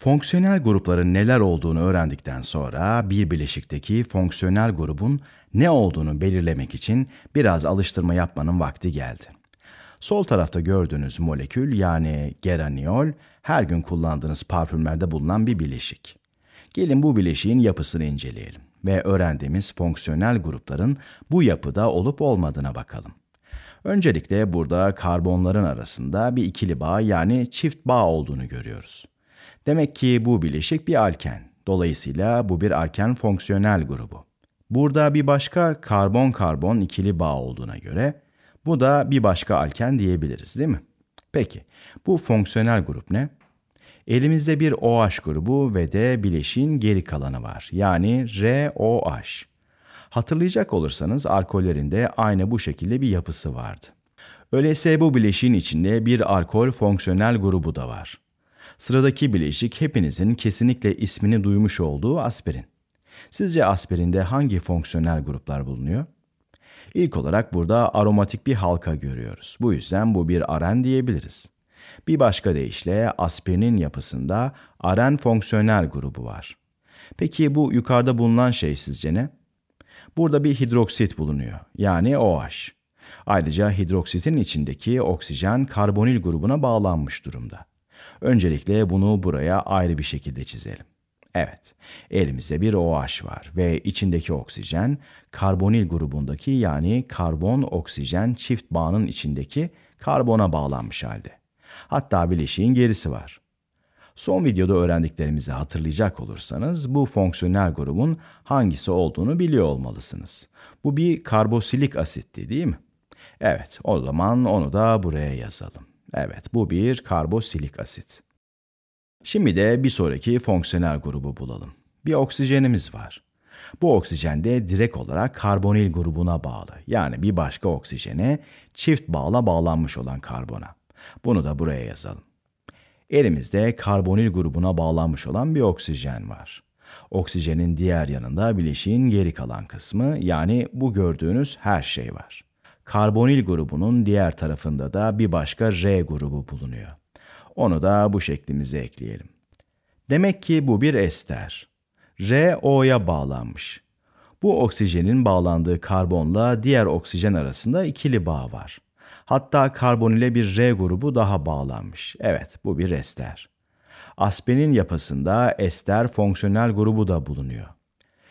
Fonksiyonel grupların neler olduğunu öğrendikten sonra bir bileşikteki fonksiyonel grubun ne olduğunu belirlemek için biraz alıştırma yapmanın vakti geldi. Sol tarafta gördüğünüz molekül yani geraniol her gün kullandığınız parfümlerde bulunan bir bileşik. Gelin bu bileşiğin yapısını inceleyelim ve öğrendiğimiz fonksiyonel grupların bu yapıda olup olmadığına bakalım. Öncelikle burada karbonların arasında bir ikili bağ yani çift bağ olduğunu görüyoruz. Demek ki bu bileşik bir alken. Dolayısıyla bu bir alken fonksiyonel grubu. Burada bir başka karbon-karbon ikili bağ olduğuna göre bu da bir başka alken diyebiliriz değil mi? Peki bu fonksiyonel grup ne? Elimizde bir OH grubu ve de bileşiğin geri kalanı var. Yani ROH. Hatırlayacak olursanız alkollerinde aynı bu şekilde bir yapısı vardı. Öyleyse bu bileşiğin içinde bir alkol fonksiyonel grubu da var. Sıradaki bileşik hepinizin kesinlikle ismini duymuş olduğu aspirin. Sizce aspirinde hangi fonksiyonel gruplar bulunuyor? İlk olarak burada aromatik bir halka görüyoruz. Bu yüzden bu bir aren diyebiliriz. Bir başka deyişle aspirinin yapısında aren fonksiyonel grubu var. Peki bu yukarıda bulunan şey sizce ne? Burada bir hidroksit bulunuyor. Yani OH. Ayrıca hidroksitin içindeki oksijen karbonil grubuna bağlanmış durumda. Öncelikle bunu buraya ayrı bir şekilde çizelim. Evet, elimizde bir OH var ve içindeki oksijen karbonil grubundaki yani karbon oksijen çift bağının içindeki karbona bağlanmış halde. Hatta bileşiğin gerisi var. Son videoda öğrendiklerimizi hatırlayacak olursanız bu fonksiyonel grubun hangisi olduğunu biliyor olmalısınız. Bu bir karbosilik asitti değil mi? Evet, o zaman onu da buraya yazalım. Evet bu bir karbosilik asit. Şimdi de bir sonraki fonksiyonel grubu bulalım. Bir oksijenimiz var. Bu oksijen de direkt olarak karbonil grubuna bağlı. Yani bir başka oksijene çift bağla bağlanmış olan karbona. Bunu da buraya yazalım. Elimizde karbonil grubuna bağlanmış olan bir oksijen var. Oksijenin diğer yanında bileşiğin geri kalan kısmı yani bu gördüğünüz her şey var. Karbonil grubunun diğer tarafında da bir başka R grubu bulunuyor. Onu da bu şeklimize ekleyelim. Demek ki bu bir ester. R O'ya bağlanmış. Bu oksijenin bağlandığı karbonla diğer oksijen arasında ikili bağ var. Hatta karbon ile bir R grubu daha bağlanmış. Evet, bu bir ester. Aspenin yapısında ester fonksiyonel grubu da bulunuyor.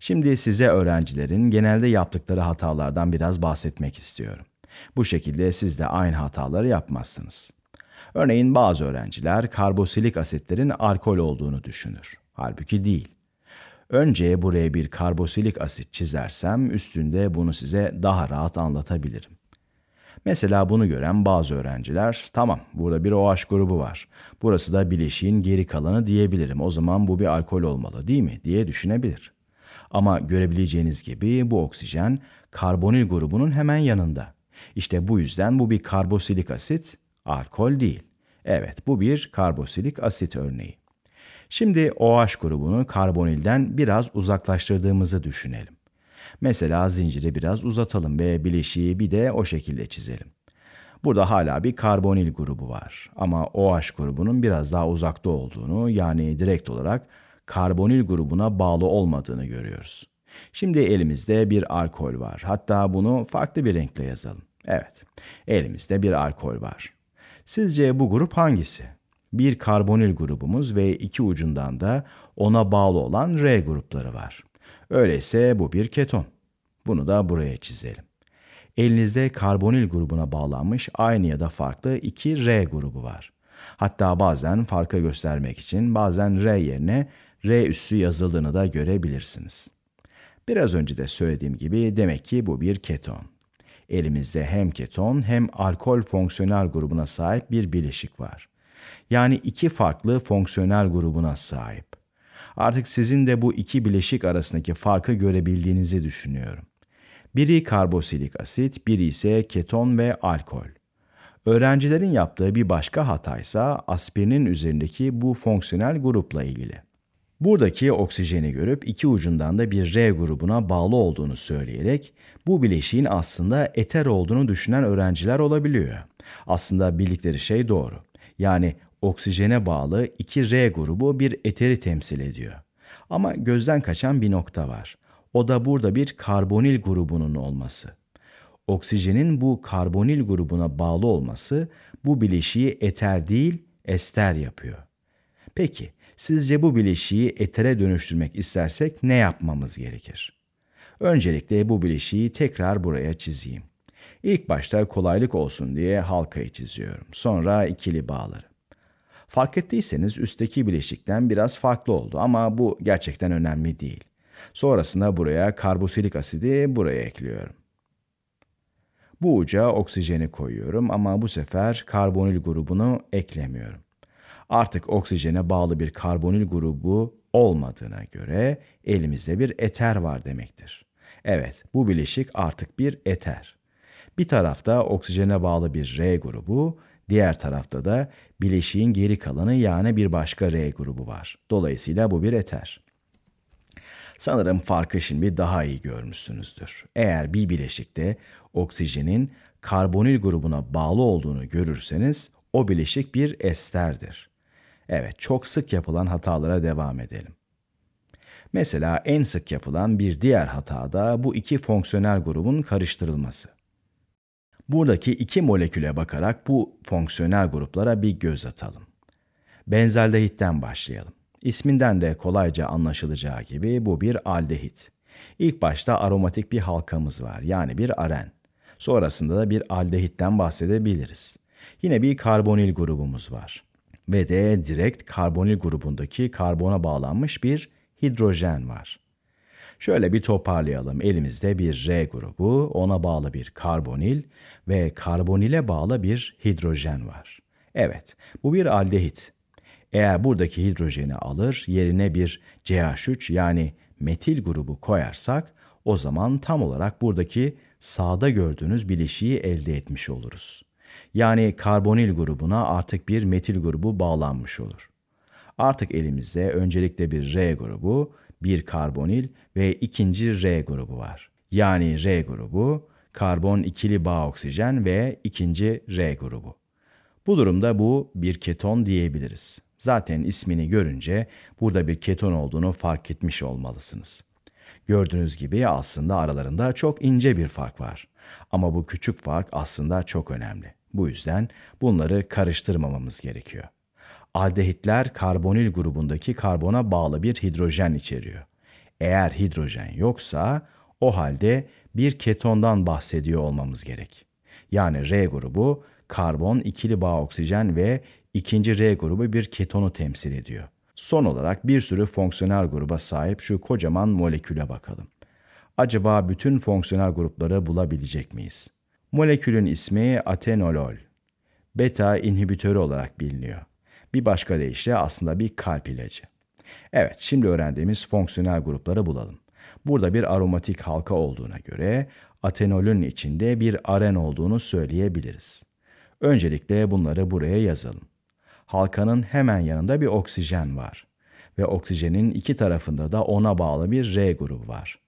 Şimdi size öğrencilerin genelde yaptıkları hatalardan biraz bahsetmek istiyorum. Bu şekilde siz de aynı hataları yapmazsınız. Örneğin bazı öğrenciler karbosilik asitlerin alkol olduğunu düşünür. Halbuki değil. Önce buraya bir karbosilik asit çizersem üstünde bunu size daha rahat anlatabilirim. Mesela bunu gören bazı öğrenciler tamam burada bir OH grubu var. Burası da bileşiğin geri kalanı diyebilirim. O zaman bu bir alkol olmalı değil mi diye düşünebilir. Ama görebileceğiniz gibi bu oksijen karbonil grubunun hemen yanında. İşte bu yüzden bu bir karbosilik asit, alkol değil. Evet bu bir karbosilik asit örneği. Şimdi OH grubunu karbonilden biraz uzaklaştırdığımızı düşünelim. Mesela zinciri biraz uzatalım ve bileşiği bir de o şekilde çizelim. Burada hala bir karbonil grubu var ama OH grubunun biraz daha uzakta olduğunu yani direkt olarak karbonil grubuna bağlı olmadığını görüyoruz. Şimdi elimizde bir alkol var. Hatta bunu farklı bir renkle yazalım. Evet, elimizde bir alkol var. Sizce bu grup hangisi? Bir karbonil grubumuz ve iki ucundan da ona bağlı olan R grupları var. Öyleyse bu bir keton. Bunu da buraya çizelim. Elinizde karbonil grubuna bağlanmış aynı ya da farklı iki R grubu var. Hatta bazen farka göstermek için bazen R yerine R üssü yazıldığını da görebilirsiniz. Biraz önce de söylediğim gibi demek ki bu bir keton. Elimizde hem keton hem alkol fonksiyonel grubuna sahip bir bileşik var. Yani iki farklı fonksiyonel grubuna sahip. Artık sizin de bu iki bileşik arasındaki farkı görebildiğinizi düşünüyorum. Biri karbosilik asit, biri ise keton ve alkol. Öğrencilerin yaptığı bir başka hata ise aspirinin üzerindeki bu fonksiyonel grupla ilgili. Buradaki oksijeni görüp iki ucundan da bir R grubuna bağlı olduğunu söyleyerek bu bileşiğin aslında eter olduğunu düşünen öğrenciler olabiliyor. Aslında bildikleri şey doğru. Yani oksijene bağlı iki R grubu bir eteri temsil ediyor. Ama gözden kaçan bir nokta var. O da burada bir karbonil grubunun olması. Oksijenin bu karbonil grubuna bağlı olması bu bileşiği eter değil, ester yapıyor. Peki sizce bu bileşiği etere dönüştürmek istersek ne yapmamız gerekir? Öncelikle bu bileşiği tekrar buraya çizeyim. İlk başta kolaylık olsun diye halkayı çiziyorum. Sonra ikili bağları. Fark ettiyseniz üstteki bileşikten biraz farklı oldu ama bu gerçekten önemli değil. Sonrasında buraya karbosilik asidi buraya ekliyorum. Bu uca oksijeni koyuyorum ama bu sefer karbonil grubunu eklemiyorum. Artık oksijene bağlı bir karbonil grubu olmadığına göre elimizde bir eter var demektir. Evet, bu bileşik artık bir eter. Bir tarafta oksijene bağlı bir R grubu, diğer tarafta da bileşiğin geri kalanı yani bir başka R grubu var. Dolayısıyla bu bir eter. Sanırım farkı şimdi daha iyi görmüşsünüzdür. Eğer bir bileşikte oksijenin karbonil grubuna bağlı olduğunu görürseniz o bileşik bir esterdir. Evet, çok sık yapılan hatalara devam edelim. Mesela en sık yapılan bir diğer hata da bu iki fonksiyonel grubun karıştırılması. Buradaki iki moleküle bakarak bu fonksiyonel gruplara bir göz atalım. Benzaldehitten başlayalım. İsminden de kolayca anlaşılacağı gibi bu bir aldehit. İlk başta aromatik bir halkamız var yani bir aren. Sonrasında da bir aldehitten bahsedebiliriz. Yine bir karbonil grubumuz var ve de direkt karbonil grubundaki karbona bağlanmış bir hidrojen var. Şöyle bir toparlayalım. Elimizde bir R grubu, ona bağlı bir karbonil ve karbonile bağlı bir hidrojen var. Evet, bu bir aldehit. Eğer buradaki hidrojeni alır, yerine bir CH3 yani metil grubu koyarsak o zaman tam olarak buradaki sağda gördüğünüz bileşiği elde etmiş oluruz yani karbonil grubuna artık bir metil grubu bağlanmış olur. Artık elimizde öncelikle bir R grubu, bir karbonil ve ikinci R grubu var. Yani R grubu, karbon ikili bağ oksijen ve ikinci R grubu. Bu durumda bu bir keton diyebiliriz. Zaten ismini görünce burada bir keton olduğunu fark etmiş olmalısınız. Gördüğünüz gibi aslında aralarında çok ince bir fark var. Ama bu küçük fark aslında çok önemli. Bu yüzden bunları karıştırmamamız gerekiyor. Aldehitler karbonil grubundaki karbona bağlı bir hidrojen içeriyor. Eğer hidrojen yoksa o halde bir ketondan bahsediyor olmamız gerek. Yani R grubu karbon ikili bağ oksijen ve ikinci R grubu bir ketonu temsil ediyor. Son olarak bir sürü fonksiyonel gruba sahip şu kocaman moleküle bakalım. Acaba bütün fonksiyonel grupları bulabilecek miyiz? Molekülün ismi atenolol. Beta inhibitörü olarak biliniyor. Bir başka deyişle aslında bir kalp ilacı. Evet, şimdi öğrendiğimiz fonksiyonel grupları bulalım. Burada bir aromatik halka olduğuna göre atenolon içinde bir aren olduğunu söyleyebiliriz. Öncelikle bunları buraya yazalım. Halkanın hemen yanında bir oksijen var ve oksijenin iki tarafında da ona bağlı bir R grubu var.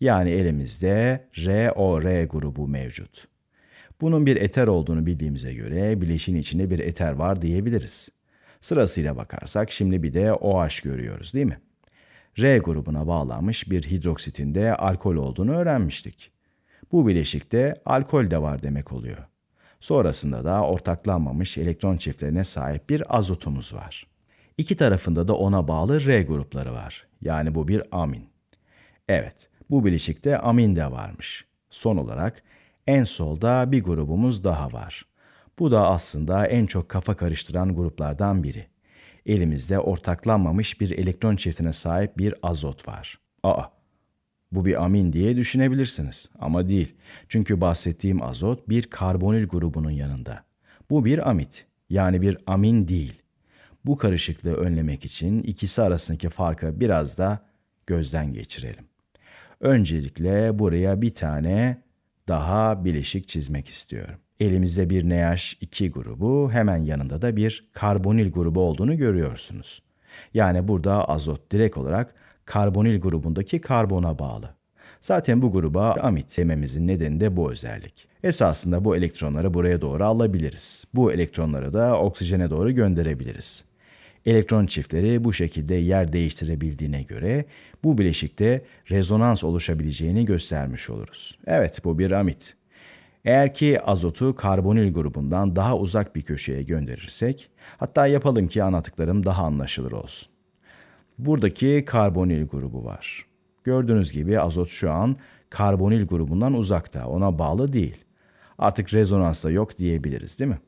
Yani elimizde ROR grubu mevcut. Bunun bir eter olduğunu bildiğimize göre bileşin içinde bir eter var diyebiliriz. Sırasıyla bakarsak şimdi bir de OH görüyoruz değil mi? R grubuna bağlanmış bir hidroksitinde alkol olduğunu öğrenmiştik. Bu bileşikte alkol de var demek oluyor. Sonrasında da ortaklanmamış elektron çiftlerine sahip bir azotumuz var. İki tarafında da ona bağlı R grupları var. Yani bu bir amin. Evet, bu bileşikte amin de varmış. Son olarak en solda bir grubumuz daha var. Bu da aslında en çok kafa karıştıran gruplardan biri. Elimizde ortaklanmamış bir elektron çiftine sahip bir azot var. Aa, bu bir amin diye düşünebilirsiniz ama değil. Çünkü bahsettiğim azot bir karbonil grubunun yanında. Bu bir amit yani bir amin değil. Bu karışıklığı önlemek için ikisi arasındaki farkı biraz da gözden geçirelim. Öncelikle buraya bir tane daha bileşik çizmek istiyorum. Elimizde bir NH2 grubu, hemen yanında da bir karbonil grubu olduğunu görüyorsunuz. Yani burada azot direkt olarak karbonil grubundaki karbona bağlı. Zaten bu gruba amit dememizin nedeni de bu özellik. Esasında bu elektronları buraya doğru alabiliriz. Bu elektronları da oksijene doğru gönderebiliriz. Elektron çiftleri bu şekilde yer değiştirebildiğine göre bu bileşikte rezonans oluşabileceğini göstermiş oluruz. Evet bu bir amit. Eğer ki azotu karbonil grubundan daha uzak bir köşeye gönderirsek, hatta yapalım ki anlattıklarım daha anlaşılır olsun. Buradaki karbonil grubu var. Gördüğünüz gibi azot şu an karbonil grubundan uzakta, ona bağlı değil. Artık rezonansta yok diyebiliriz değil mi?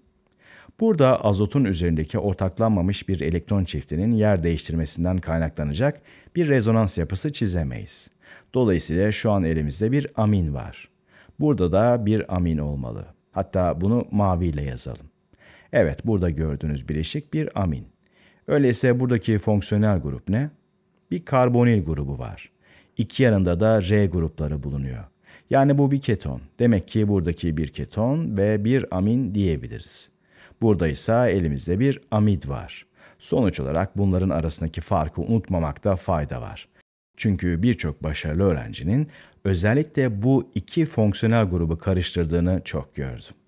Burada azotun üzerindeki ortaklanmamış bir elektron çiftinin yer değiştirmesinden kaynaklanacak bir rezonans yapısı çizemeyiz. Dolayısıyla şu an elimizde bir amin var. Burada da bir amin olmalı. Hatta bunu maviyle yazalım. Evet burada gördüğünüz bileşik bir amin. Öyleyse buradaki fonksiyonel grup ne? Bir karbonil grubu var. İki yanında da R grupları bulunuyor. Yani bu bir keton. Demek ki buradaki bir keton ve bir amin diyebiliriz. Burada ise elimizde bir amid var. Sonuç olarak bunların arasındaki farkı unutmamakta fayda var. Çünkü birçok başarılı öğrencinin özellikle bu iki fonksiyonel grubu karıştırdığını çok gördüm.